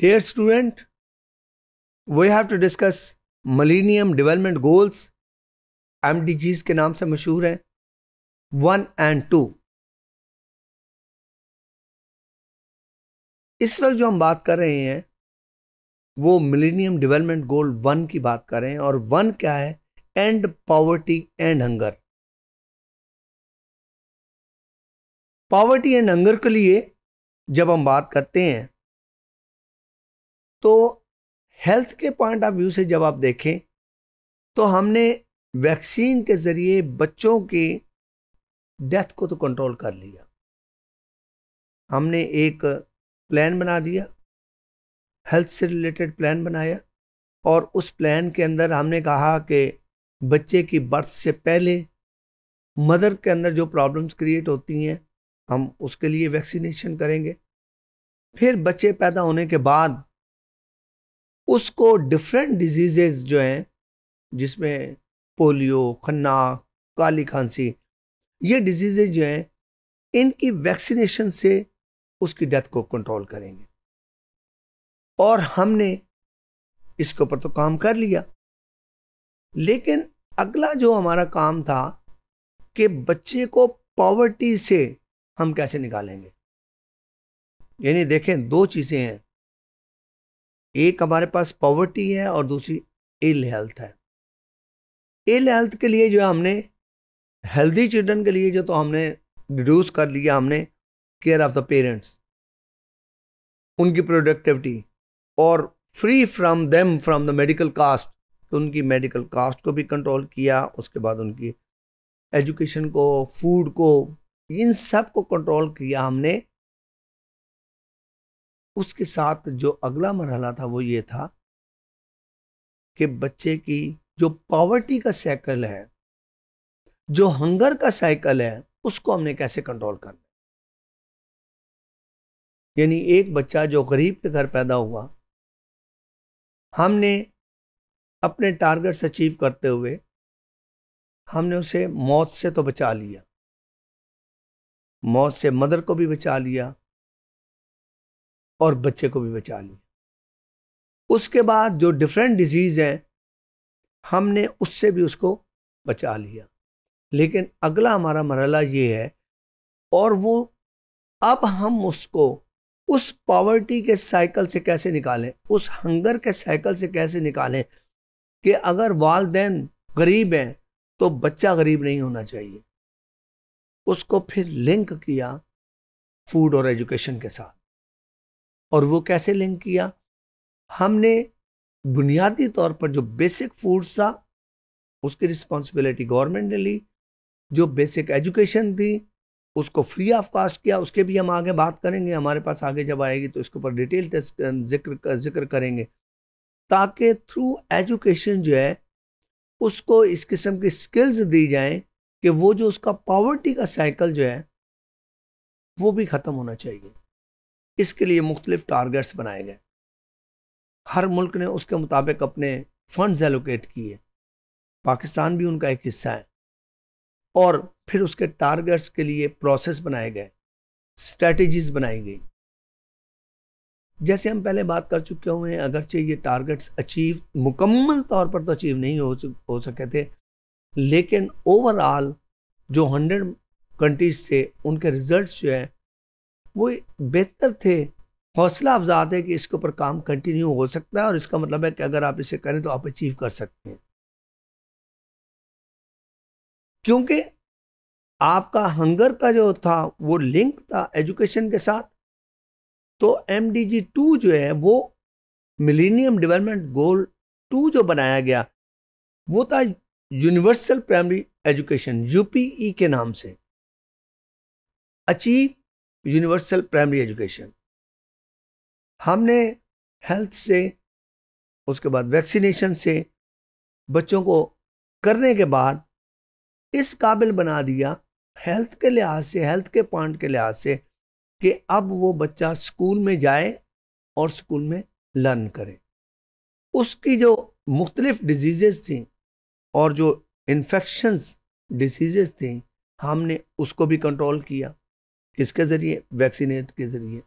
dare student we have to discuss to development goals M D Gs के नाम से मशहूर हैं वन एंड टू इस वक्त जो हम बात कर रहे हैं वो मिलेनियम डेवलपमेंट गोल वन की बात कर रहे हैं और वन क्या है end poverty and hunger poverty and hunger के लिए जब हम बात करते हैं तो हेल्थ के पॉइंट ऑफ व्यू से जब आप देखें तो हमने वैक्सीन के ज़रिए बच्चों के डेथ को तो कंट्रोल कर लिया हमने एक प्लान बना दिया हेल्थ से रिलेटेड प्लान बनाया और उस प्लान के अंदर हमने कहा कि बच्चे की बर्थ से पहले मदर के अंदर जो प्रॉब्लम्स क्रिएट होती हैं हम उसके लिए वैक्सीनेशन करेंगे फिर बच्चे पैदा होने के बाद उसको डिफरेंट डिजीजेज जो हैं जिसमें पोलियो खन्ना काली खांसी ये डिजीज़ेज जो हैं इनकी वैक्सीनेशन से उसकी डेथ को कंट्रोल करेंगे और हमने इसके ऊपर तो काम कर लिया लेकिन अगला जो हमारा काम था कि बच्चे को पॉवर्टी से हम कैसे निकालेंगे यानी देखें दो चीज़ें हैं एक हमारे पास पॉवर्टी है और दूसरी इल हेल्थ है इल हेल्थ के लिए जो हमने हेल्दी चिल्ड्रन के लिए जो तो हमने रिड्यूस कर लिया हमने केयर ऑफ द पेरेंट्स उनकी प्रोडक्टिविटी और free from them from the medical cost तो उनकी मेडिकल कास्ट को भी कंट्रोल किया उसके बाद उनकी एजुकेशन को फूड को इन सब को कंट्रोल किया हमने उसके साथ जो अगला मरहला था वो ये था कि बच्चे की जो पॉवर्टी का साइकिल है जो हंगर का साइकिल है उसको हमने कैसे कंट्रोल करना यानी एक बच्चा जो गरीब के घर पैदा हुआ हमने अपने टारगेट्स अचीव करते हुए हमने उसे मौत से तो बचा लिया मौत से मदर को भी बचा लिया और बच्चे को भी बचा लिया उसके बाद जो डिफरेंट डिजीज़ हैं हमने उससे भी उसको बचा लिया लेकिन अगला हमारा मरला ये है और वो अब हम उसको उस पावर्टी के साइकिल से कैसे निकालें उस हंगर के साइकिल से कैसे निकालें कि अगर वालदेन गरीब हैं तो बच्चा गरीब नहीं होना चाहिए उसको फिर लिंक किया फूड और एजुकेशन के साथ और वो कैसे लिंक किया हमने बुनियादी तौर पर जो बेसिक फूड्स था उसकी रिस्पॉन्सिबिलिटी गवर्नमेंट ने ली जो बेसिक एजुकेशन थी उसको फ्री ऑफ कास्ट किया उसके भी हम आगे बात करेंगे हमारे पास आगे जब आएगी तो इसके ऊपर डिटेल जिक्र जिक्र करेंगे ताकि थ्रू एजुकेशन जो है उसको इस किस्म की स्किल्स दी जाएं कि वो जो उसका पावर्टी का साइकिल जो है वो भी ख़त्म होना चाहिए इसके लिए मुख्तलिफ टारगेट्स बनाए गए हर मुल्क ने उसके मुताबिक अपने फंड्स एलोकेट किए पाकिस्तान भी उनका एक हिस्सा है और फिर उसके टारगेट्स के लिए प्रोसेस बनाए गए स्ट्रेटजीज बनाई गई जैसे हम पहले बात कर चुके हुए हैं अगरचे ये टारगेट्स अचीव मुकम्मल तौर पर तो अचीव नहीं हो हो सके थे लेकिन ओवरऑल जो हंड्रेड कंट्रीज थे उनके रिजल्ट्स जो है वो बेहतर थे हौसला अफजा है कि इसके ऊपर काम कंटिन्यू हो सकता है और इसका मतलब है कि अगर आप इसे करें तो आप अचीव कर सकते हैं क्योंकि आपका हंगर का जो था वो लिंक था एजुकेशन के साथ तो एम डी जी टू जो है वो मिलीनियम डेवलपमेंट गोल टू जो बनाया गया वो था यूनिवर्सल प्राइमरी एजुकेशन यूपीई के नाम से अचीव यूनिवर्सल प्राइमरी एजुकेशन हमने हेल्थ से उसके बाद वैक्सीनेशन से बच्चों को करने के बाद इस काबिल बना दिया हेल्थ के लिहाज से हेल्थ के पॉइंट के लिहाज से कि अब वो बच्चा स्कूल में जाए और स्कूल में लर्न करे उसकी जो मुख्तलिफ डिजीज़ थी और जो इन्फेक्शंस डिजीज़ थी हमने उसको भी कंट्रोल किया किसके ज़रिए वैक्सीनेट के ज़रिए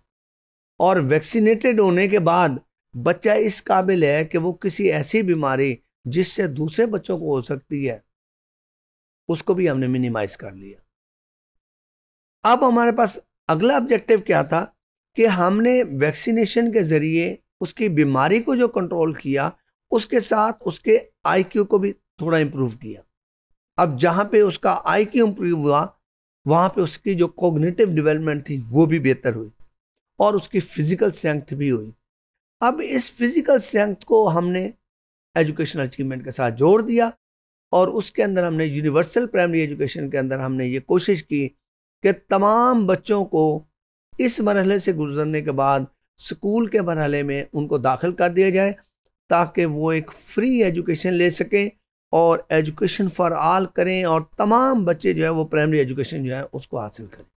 और वैक्सीनेटेड होने के बाद बच्चा इस काबिल है कि वो किसी ऐसी बीमारी जिससे दूसरे बच्चों को हो सकती है उसको भी हमने मिनिमाइज कर लिया अब हमारे पास अगला ऑब्जेक्टिव क्या था कि हमने वैक्सीनेशन के ज़रिए उसकी बीमारी को जो कंट्रोल किया उसके साथ उसके आईक्यू को भी थोड़ा इम्प्रूव किया अब जहाँ पे उसका आईक्यू इम्प्रूव हुआ वहाँ पे उसकी जो कोग्निटिव डेवलपमेंट थी वो भी बेहतर हुई और उसकी फिजिकल स्ट्रेंथ भी हुई अब इस फिजिकल स्ट्रेंथ को हमने एजुकेशनल अचीवमेंट के साथ जोड़ दिया और उसके अंदर हमने यूनिवर्सल प्राइमरी एजुकेशन के अंदर हमने ये कोशिश की कि तमाम बच्चों को इस मरहले से गुजरने के बाद स्कूल के मरहले में उनको दाखिल कर दिया जाए ताकि वो एक फ्री एजुकेशन ले सकें और एजुकेशन फॉर आल करें और तमाम बच्चे जो है वो प्राइमरी एजुकेशन जो है उसको हासिल करें